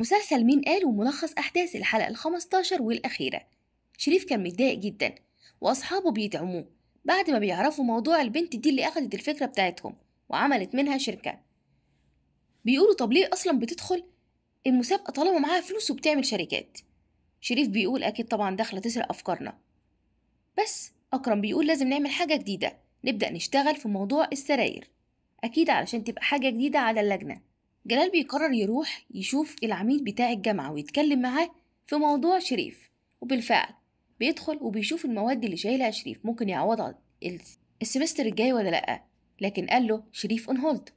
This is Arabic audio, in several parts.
مسلسل مين قال وملخص أحداث الحلقة الخمستاشر والأخيرة شريف كان متضايق جدا وأصحابه بيدعموه بعد ما بيعرفوا موضوع البنت دي اللي أخدت الفكرة بتاعتهم وعملت منها شركة بيقولوا طب ليه أصلا بتدخل المسابقة طالما معاها فلوس وبتعمل شركات شريف بيقول أكيد طبعا داخلة تسرق أفكارنا بس أكرم بيقول لازم نعمل حاجة جديدة نبدأ نشتغل في موضوع السراير أكيد علشان تبقى حاجة جديدة على اللجنة جلال بيقرر يروح يشوف العميد بتاع الجامعة ويتكلم معاه في موضوع شريف وبالفعل بيدخل وبيشوف المواد اللي شايلها شريف ممكن يعوضها السمستر الجاي ولا لأ لكن قال له شريف اون هولد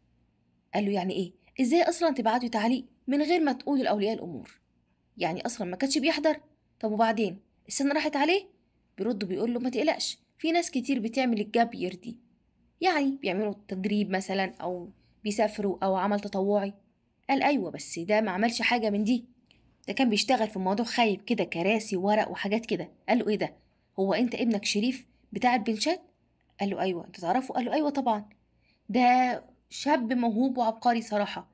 قال له يعني ايه ازاي اصلا تبعتوا تعليق من غير ما تقولوا لاولياء الامور يعني اصلا ما كانش بيحضر طب وبعدين السنه راحت عليه بيرد بيقول له ما تقلقش في ناس كتير بتعمل الجاب يير دي يعني بيعملوا تدريب مثلا او بيسافروا أو عمل تطوعي قال أيوة بس ده ما عملش حاجة من دي ده كان بيشتغل في موضوع خايب كده كراسي ورق وحاجات كده قال له إيه ده هو أنت ابنك شريف بتاع البنشات قال له أيوة أنت تعرفه قال له أيوة طبعا ده شاب موهوب وعبقري صراحة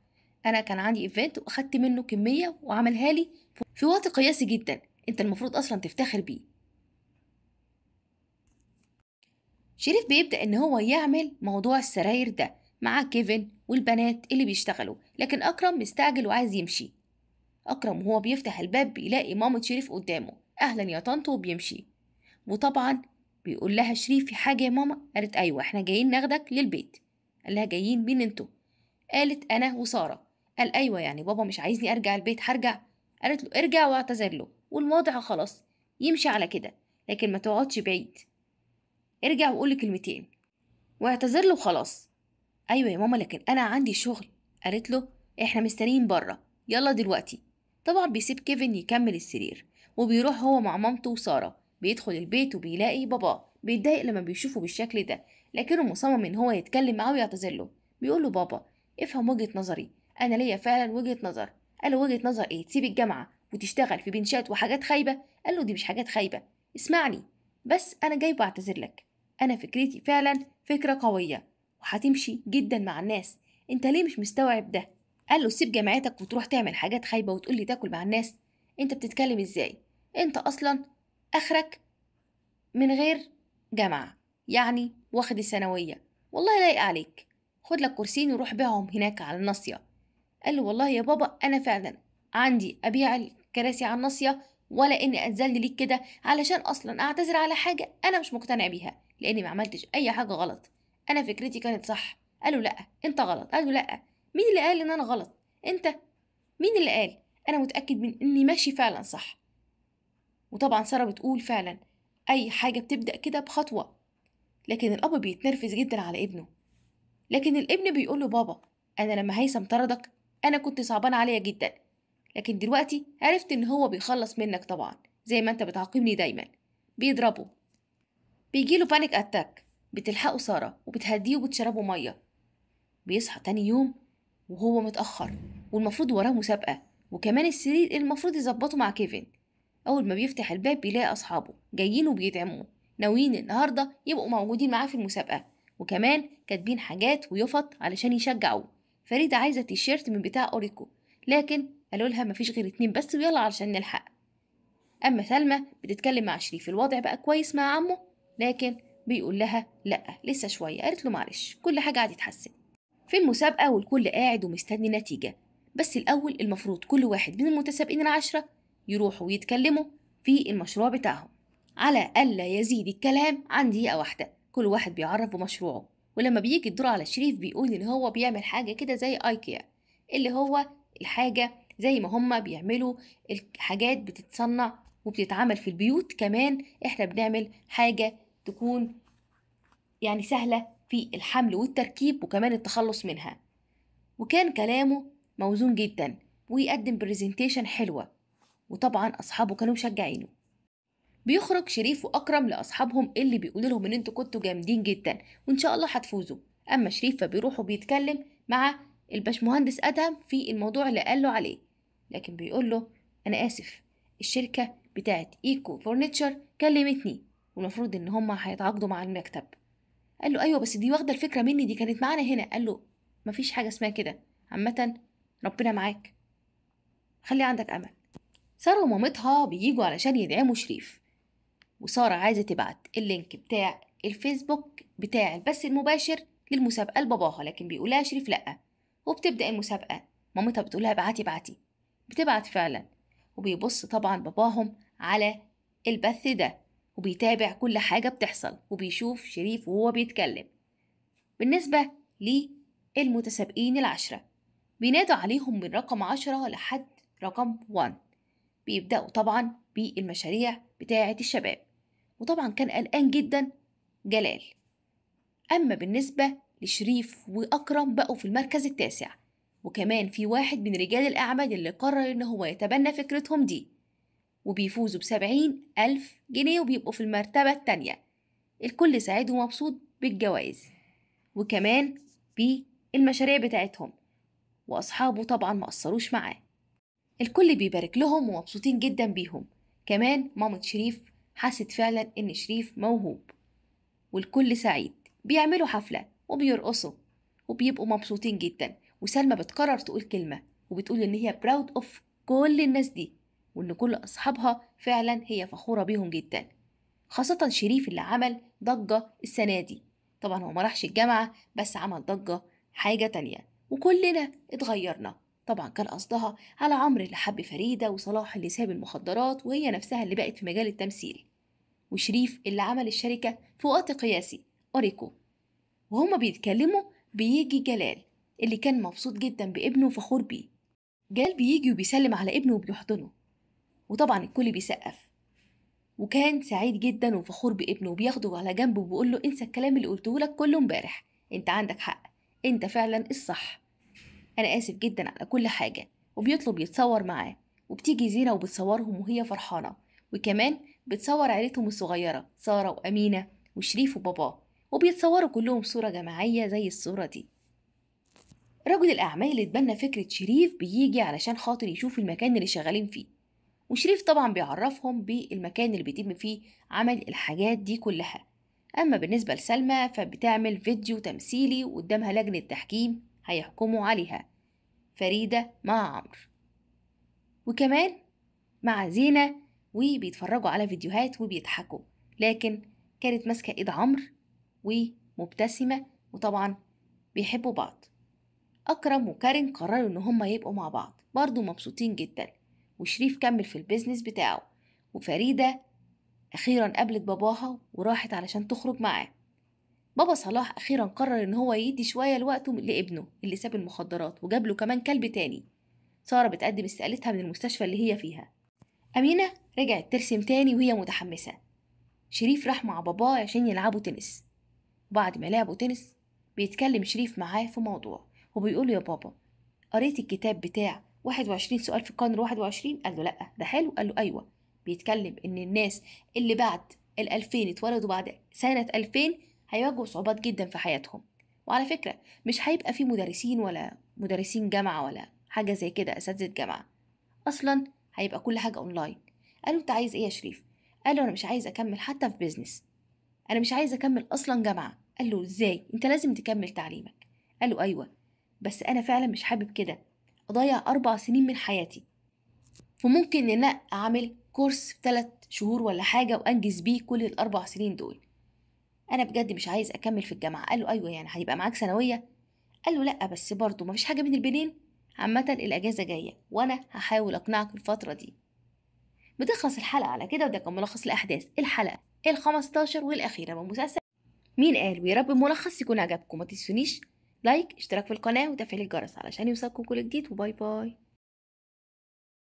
أنا كان عندي إيفنت وأخدت منه كمية وعملها لي في وقت قياسي جدا أنت المفروض أصلا تفتخر بيه شريف بيبدأ إن هو يعمل موضوع السراير ده مع كيفن والبنات اللي بيشتغلوا لكن أكرم مستعجل وعايز يمشي أكرم وهو بيفتح الباب بيلاقي مامة شريف قدامه أهلا يا طنط وبيمشي وطبعا بيقول لها شريف في حاجة يا ماما قالت أيوة إحنا جايين ناخدك للبيت قال لها جايين مين انتوا قالت أنا وسارة قال أيوة يعني بابا مش عايزني أرجع البيت هرجع قالت له ارجع واعتذر له والوضع خلاص يمشي على كده لكن ما تقعدش بعيد ارجع وقول كلمتين واعتذر له خلاص ايوه يا ماما لكن انا عندي شغل قالت له احنا مستنيين بره يلا دلوقتي طبعا بيسيب كيفن يكمل السرير وبيروح هو مع مامته وساره بيدخل البيت وبيلاقي باباه بيتضايق لما بيشوفه بالشكل ده لكنه مصمم ان هو يتكلم معاه ويعتذر له بيقول له بابا افهم وجهه نظري انا ليا فعلا وجهه نظر قال له وجهه نظر ايه تسيب الجامعه وتشتغل في بنشات وحاجات خايبه قال له دي مش حاجات خايبه اسمعني بس انا جاي بعتذر لك انا فكرتي فعلا فكره قويه وهتمشي جدا مع الناس انت ليه مش مستوعب ده قال له سيب جامعتك وتروح تعمل حاجات خايبه وتقول لي تاكل مع الناس انت بتتكلم ازاي انت اصلا اخرك من غير جامعه يعني واخد الثانويه والله لايق عليك خد لك كرسيين وروح بيعهم هناك على الناصيه قال له والله يا بابا انا فعلا عندي ابيع الكراسي على الناصيه ولا اني اتذل ليك كده علشان اصلا اعتذر على حاجه انا مش مقتنع بيها لاني ما عملتش اي حاجه غلط انا فكرتي كانت صح قالوا لا انت غلط قالوا لا مين اللي قال ان انا غلط انت مين اللي قال انا متاكد من اني ماشي فعلا صح وطبعا ساره بتقول فعلا اي حاجه بتبدا كده بخطوه لكن الاب بيتنرفز جدا على ابنه لكن الابن بيقول له بابا انا لما هيثم طردك انا كنت صعبان عليا جدا لكن دلوقتي عرفت ان هو بيخلص منك طبعا زي ما انت بتعاقبني دايما بيضربه بيجيله بانيك اتاك بتلحقه سارة وبتهديه وبتشربه مية بيصحى تاني يوم وهو متأخر والمفروض وراه مسابقة وكمان السرير المفروض يظبطه مع كيفن أول ما بيفتح الباب بيلاقي أصحابه جايين وبيدعموه ناويين النهاردة يبقوا موجودين معاه في المسابقة وكمان كاتبين حاجات ويفط علشان يشجعوه فريدة عايزة تيشيرت من بتاع أوريكو لكن قالوا لها مفيش غير اتنين بس ويلا علشان نلحق أما سلمى بتتكلم مع شريف الوضع بقى كويس مع عمه لكن بيقول لها لا لسه شويه قالت له معلش كل حاجه قاعد تتحسن في المسابقه والكل قاعد ومستني نتيجه بس الاول المفروض كل واحد من المتسابقين العشره يروحوا ويتكلموا في المشروع بتاعهم على الا يزيد الكلام عن دقيقه واحده كل واحد بيعرف بمشروعه ولما بيجي الدور على شريف بيقول ان هو بيعمل حاجه كده زي ايكيا اللي هو الحاجه زي ما هما بيعملوا الحاجات بتتصنع وبتتعمل في البيوت كمان احنا بنعمل حاجه تكون يعني سهلة في الحمل والتركيب وكمان التخلص منها وكان كلامه موزون جدا ويقدم برزنتيشن حلوة وطبعا أصحابه كانوا مشجعينه بيخرج شريف وأكرم لأصحابهم اللي بيقول لهم إن أنتوا كنتوا جامدين جدا وإن شاء الله هتفوزوا أما شريف فبيروح وبيتكلم مع الباشمهندس أدهم في الموضوع اللي قاله عليه لكن بيقول له أنا آسف الشركة بتاعت إيكو فورنيتشر كلمتني والمفروض ان هما هيتعاقدوا مع المكتب قال له ايوه بس دي واخده الفكره مني دي كانت معانا هنا قال له مفيش حاجه اسمها كده عامه ربنا معاك خلي عندك امل ساره ومامتها بييجوا علشان يدعموا شريف وساره عايزه تبعت اللينك بتاع الفيسبوك بتاع البث المباشر للمسابقه لباباها لكن بيقولها شريف لا وبتبدا المسابقه مامتها بتقولها ابعتي ابعتي بتبعت فعلا وبيبص طبعا باباهم على البث ده وبيتابع كل حاجة بتحصل وبيشوف شريف وهو بيتكلم بالنسبة للمتسابقين العشرة بينادوا عليهم من رقم عشرة لحد رقم 1 بيبدأوا طبعا بالمشاريع بتاعة الشباب وطبعا كان قلقان جدا جلال أما بالنسبة لشريف وأكرم بقوا في المركز التاسع وكمان في واحد من رجال الأعمال اللي قرر إن هو يتبنى فكرتهم دي وبيفوزوا بسبعين ألف جنيه وبيبقوا في المرتبة التانية الكل سعيد ومبسوط بالجوائز وكمان بالمشاريع بتاعتهم وأصحابه طبعا ما قصروش معاه الكل بيبارك لهم ومبسوطين جدا بيهم كمان مامة شريف حست فعلا إن شريف موهوب والكل سعيد بيعملوا حفلة وبيرقصوا وبيبقوا مبسوطين جدا وسلمى بتقرر تقول كلمة وبتقول إن هي براود أوف كل الناس دي وإن كل أصحابها فعلا هي فخورة بيهم جدا خاصة شريف اللي عمل ضجة السنة دي طبعا هو ما راحش الجامعة بس عمل ضجة حاجة تانية وكلنا اتغيرنا طبعا كان قصدها على عمرو اللي حب فريدة وصلاح اللي ساب المخدرات وهي نفسها اللي بقت في مجال التمثيل وشريف اللي عمل الشركة في وقت قياسي أوريكو وهما بيتكلموا بيجي جلال اللي كان مبسوط جدا بابنه وفخور بيه جلال بيجي وبيسلم على ابنه وبيحضنه وطبعا الكل بيسقف وكان سعيد جدا وفخور بابنه وبياخده على جنبه وبيقول له انسى الكلام اللي قلته لك كله امبارح انت عندك حق انت فعلا الصح انا اسف جدا على كل حاجه وبيطلب يتصور معاه وبتيجي زينة وبتصورهم وهي فرحانة وكمان بتصور عيلتهم الصغيرة سارة وأمينة وشريف وباباه وبيتصوروا كلهم صورة جماعية زي الصورة دي رجل الأعمال اللي اتبنى فكرة شريف بيجي علشان خاطر يشوف المكان اللي شغالين فيه وشريف طبعا بيعرفهم بالمكان اللي بيتم فيه عمل الحاجات دي كلها أما بالنسبة لسلمى فبتعمل فيديو تمثيلي قدامها لجنة تحكيم هيحكموا عليها فريدة مع عمرو وكمان مع زينة وبيتفرجوا على فيديوهات وبيضحكوا لكن كانت ماسكة إيد عمرو ومبتسمة وطبعا بيحبوا بعض أكرم وكارين قرروا إن هما يبقوا مع بعض برضو مبسوطين جدا وشريف كمل في البيزنس بتاعه وفريدة أخيرا قابلت باباها وراحت علشان تخرج معاه بابا صلاح أخيرا قرر إن هو يدي شوية لوقته لابنه اللي ساب المخدرات وجاب له كمان كلب تاني سارة بتقدم استقالتها من المستشفى اللي هي فيها أمينة رجعت ترسم تاني وهي متحمسة شريف راح مع باباه عشان يلعبوا تنس وبعد ما لعبوا تنس بيتكلم شريف معاه في موضوع وبيقول يا بابا قريت الكتاب بتاع 21 سؤال في القرن 21 قال له لا ده حلو قال له ايوه بيتكلم ان الناس اللي بعد ال 2000 اتولدوا بعد سنه 2000 هيواجهوا صعوبات جدا في حياتهم وعلى فكره مش هيبقى في مدرسين ولا مدرسين جامعه ولا حاجه زي كده اساتذه جامعه اصلا هيبقى كل حاجه اونلاين قال له انت عايز ايه يا شريف قال له انا مش عايز اكمل حتى في بيزنس انا مش عايز اكمل اصلا جامعه قال له ازاي انت لازم تكمل تعليمك قال له ايوه بس انا فعلا مش حابب كده أضيع أربع سنين من حياتي فممكن إن أنا أعمل كورس في ثلاث شهور ولا حاجة وأنجز بيه كل الأربع سنين دول أنا بجد مش عايز أكمل في الجامعة قال له أيوة يعني هيبقى معاك ثانوية قال له لأ بس برضه مفيش حاجة بين البنين عامة الأجازة جاية وأنا هحاول أقنعك الفترة دي بتخلص الحلقة على كده وده كان ملخص الأحداث الحلقة الخمستاشر والأخيرة من مسلسل مين قال ويا رب الملخص يكون عجبكم ما تنسونيش لايك اشتراك في القناة وتفعيل الجرس علشان يوصلكم كل جديد وباي باي